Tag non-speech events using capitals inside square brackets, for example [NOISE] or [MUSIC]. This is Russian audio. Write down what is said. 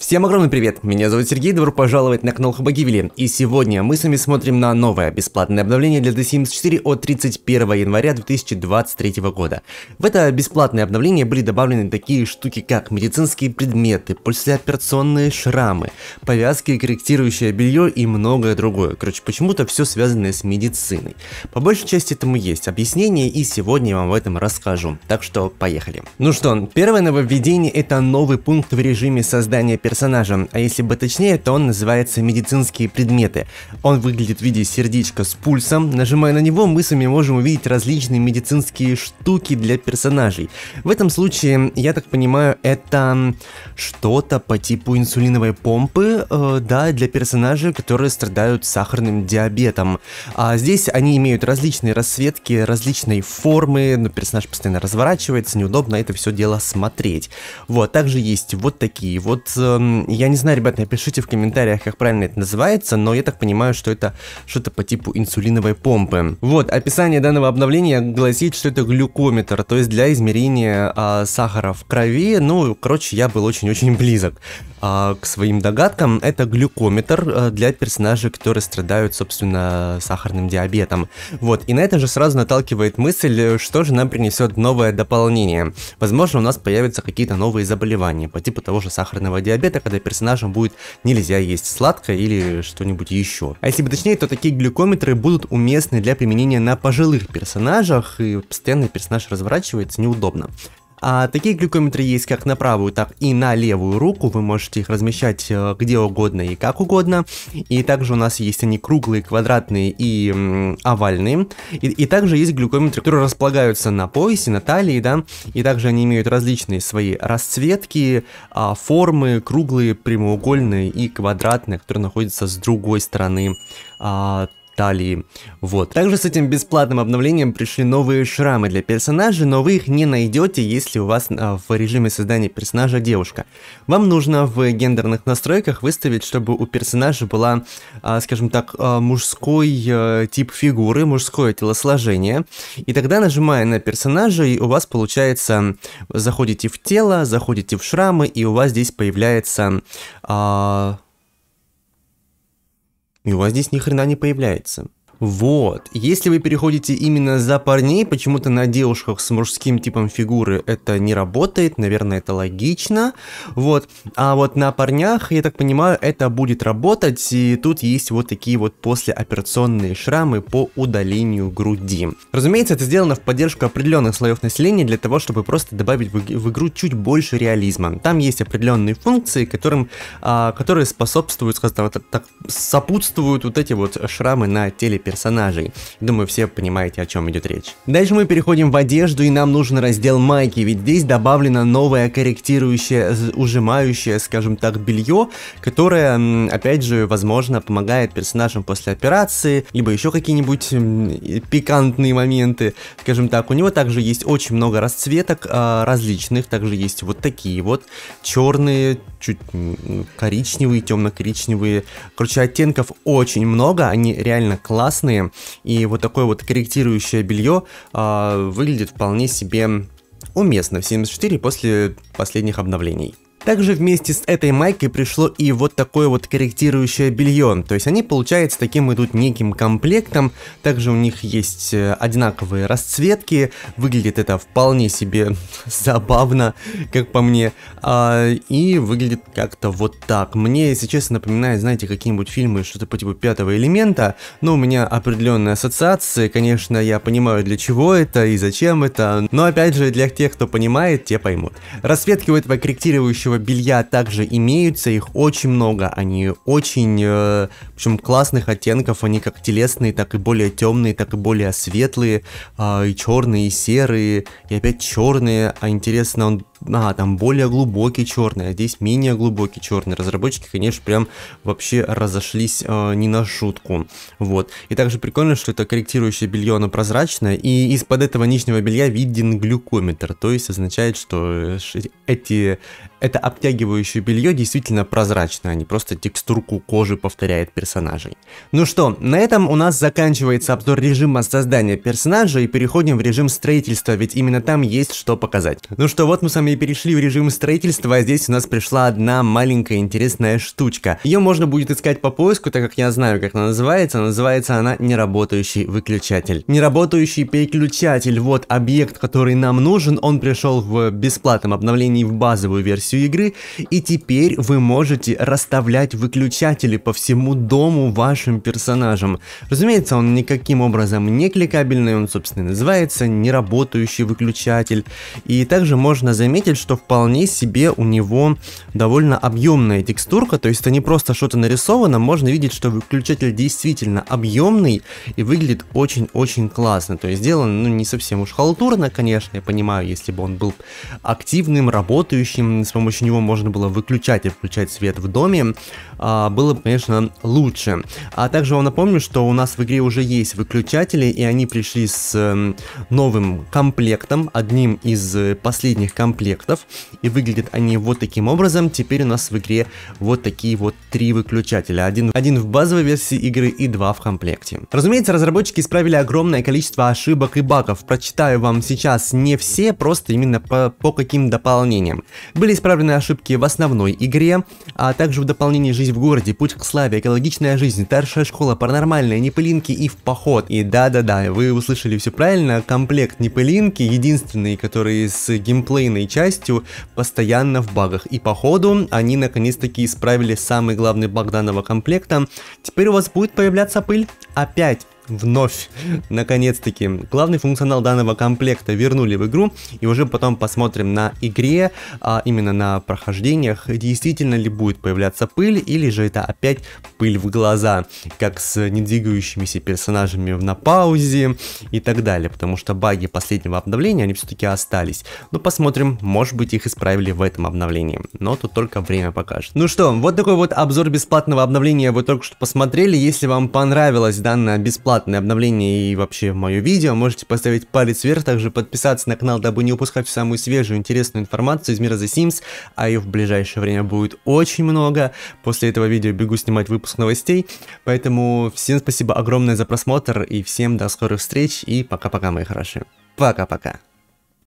Всем огромный привет, меня зовут Сергей, добро пожаловать на канал Хабагивели, и сегодня мы с вами смотрим на новое бесплатное обновление для The Sims 4 от 31 января 2023 года. В это бесплатное обновление были добавлены такие штуки, как медицинские предметы, послеоперационные шрамы, повязки, корректирующее белье и многое другое, короче, почему-то все связанное с медициной. По большей части этому есть объяснение, и сегодня я вам в этом расскажу, так что поехали. Ну что, первое нововведение это новый пункт в режиме создания персонажа персонажем, а если бы точнее, то он называется медицинские предметы. Он выглядит в виде сердечка с пульсом, нажимая на него мы с вами можем увидеть различные медицинские штуки для персонажей. В этом случае, я так понимаю, это что-то по типу инсулиновой помпы, э, да, для персонажей, которые страдают сахарным диабетом. А здесь они имеют различные расцветки, различные формы, но персонаж постоянно разворачивается, неудобно это все дело смотреть. Вот, также есть вот такие вот э, Эм, я не знаю, ребят, напишите в комментариях, как правильно это называется, но я так понимаю, что это что-то по типу инсулиновой помпы. Вот, описание данного обновления гласит, что это глюкометр, то есть для измерения э, сахара в крови, ну, короче, я был очень-очень близок а, к своим догадкам, это глюкометр э, для персонажей, которые страдают, собственно, сахарным диабетом. Вот, и на это же сразу наталкивает мысль, э, что же нам принесет новое дополнение. Возможно, у нас появятся какие-то новые заболевания, по типу того же сахарного диабета, когда персонажам будет нельзя есть сладкое или что-нибудь еще. А если бы точнее, то такие глюкометры будут уместны для применения на пожилых персонажах, и постоянно персонаж разворачивается неудобно. А такие глюкометры есть как на правую, так и на левую руку. Вы можете их размещать э, где угодно и как угодно. И также у нас есть они круглые, квадратные и м, овальные. И, и также есть глюкометры, которые располагаются на поясе, на талии, да. И также они имеют различные свои расцветки, а, формы, круглые, прямоугольные и квадратные, которые находятся с другой стороны а, талии. Вот. Также с этим бесплатным обновлением пришли новые шрамы для персонажа, но вы их не найдете, если у вас а, в режиме создания персонажа девушка. Вам нужно в гендерных настройках выставить, чтобы у персонажа была, а, скажем так, а, мужской а, тип фигуры, мужское телосложение. И тогда, нажимая на персонажа, и у вас получается, заходите в тело, заходите в шрамы, и у вас здесь появляется... А, и у вас здесь ни хрена не появляется. Вот. Если вы переходите именно за парней, почему-то на девушках с мужским типом фигуры это не работает, наверное, это логично. Вот. А вот на парнях, я так понимаю, это будет работать, и тут есть вот такие вот послеоперационные шрамы по удалению груди. Разумеется, это сделано в поддержку определенных слоев населения для того, чтобы просто добавить в игру чуть больше реализма. Там есть определенные функции, которым, а, которые способствуют, скажем так, сопутствуют вот эти вот шрамы на теле персонажей. Думаю, все понимаете, о чем идет речь. Дальше мы переходим в одежду, и нам нужен раздел майки, ведь здесь добавлено новое корректирующее, ужимающее, скажем так, белье, которое, опять же, возможно, помогает персонажам после операции, либо еще какие-нибудь пикантные моменты, скажем так. У него также есть очень много расцветок а, различных, также есть вот такие вот черные, чуть коричневые, темно-коричневые. Короче, оттенков очень много, они реально классные. И вот такое вот корректирующее белье э, выглядит вполне себе уместно в 74 после последних обновлений. Также вместе с этой майкой пришло и вот такое вот корректирующее белье. То есть они, получается, таким идут неким комплектом. Также у них есть э, одинаковые расцветки. Выглядит это вполне себе [LAUGHS] забавно, как по мне. А, и выглядит как-то вот так. Мне, если честно, напоминает, знаете, какие-нибудь фильмы, что-то по типу пятого элемента. Но у меня определенные ассоциации. Конечно, я понимаю, для чего это и зачем это. Но опять же, для тех, кто понимает, те поймут. Расцветки у этого корректирующего белья также имеются, их очень много, они очень э, причем классных оттенков, они как телесные, так и более темные, так и более светлые, э, и черные, и серые, и опять черные. А интересно, он, а, там более глубокий черный, а здесь менее глубокий черный. Разработчики, конечно, прям вообще разошлись э, не на шутку. Вот. И также прикольно, что это корректирующее белье, оно прозрачное, и из-под этого нижнего белья виден глюкометр, то есть означает, что э, эти, это обтягивающее белье действительно прозрачное, а не просто текстурку кожи повторяет персонаж персонажей. Ну что, на этом у нас заканчивается обзор режима создания персонажа и переходим в режим строительства, ведь именно там есть что показать. Ну что, вот мы с вами и перешли в режим строительства, а здесь у нас пришла одна маленькая интересная штучка. Ее можно будет искать по поиску, так как я знаю, как она называется. Называется она неработающий выключатель. Неработающий переключатель, вот объект, который нам нужен, он пришел в бесплатном обновлении в базовую версию игры, и теперь вы можете расставлять выключатели по всему дому дому вашим персонажем. Разумеется, он никаким образом не кликабельный, он, собственно, называется неработающий выключатель. И также можно заметить, что вполне себе у него довольно объемная текстурка, то есть это не просто что-то нарисовано, можно видеть, что выключатель действительно объемный и выглядит очень-очень классно. То есть сделан, ну, не совсем уж халтурно, конечно, я понимаю, если бы он был активным, работающим, с помощью него можно было выключать и включать свет в доме, а, было бы, конечно, лучше лучше. А также вам напомню, что у нас в игре уже есть выключатели, и они пришли с эм, новым комплектом, одним из э, последних комплектов. И выглядят они вот таким образом. Теперь у нас в игре вот такие вот три выключателя. Один, один в базовой версии игры и два в комплекте. Разумеется, разработчики исправили огромное количество ошибок и багов. Прочитаю вам сейчас не все, просто именно по, по каким дополнениям. Были исправлены ошибки в основной игре, а также в дополнении «Жизнь в городе», «Путь к славе», «Экологичный личная жизнь, старшая школа, паранормальная, Непылинки и в поход. И да-да-да, вы услышали все правильно, комплект Непылинки, единственный, который с геймплейной частью, постоянно в багах. И походу они наконец-таки исправили самый главный баг данного комплекта. Теперь у вас будет появляться пыль опять вновь, наконец-таки. Главный функционал данного комплекта вернули в игру, и уже потом посмотрим на игре, а именно на прохождениях, действительно ли будет появляться пыль, или же это опять пыль в глаза, как с недвигающимися персонажами на паузе и так далее, потому что баги последнего обновления, они все-таки остались. Но ну, посмотрим, может быть их исправили в этом обновлении, но тут только время покажет. Ну что, вот такой вот обзор бесплатного обновления вы только что посмотрели, если вам понравилось данное бесплатное платные обновления и вообще мое видео, можете поставить палец вверх, также подписаться на канал, дабы не упускать самую свежую интересную информацию из мира The Sims, а ее в ближайшее время будет очень много. После этого видео бегу снимать выпуск новостей, поэтому всем спасибо огромное за просмотр и всем до скорых встреч и пока-пока, мои хорошие. Пока-пока.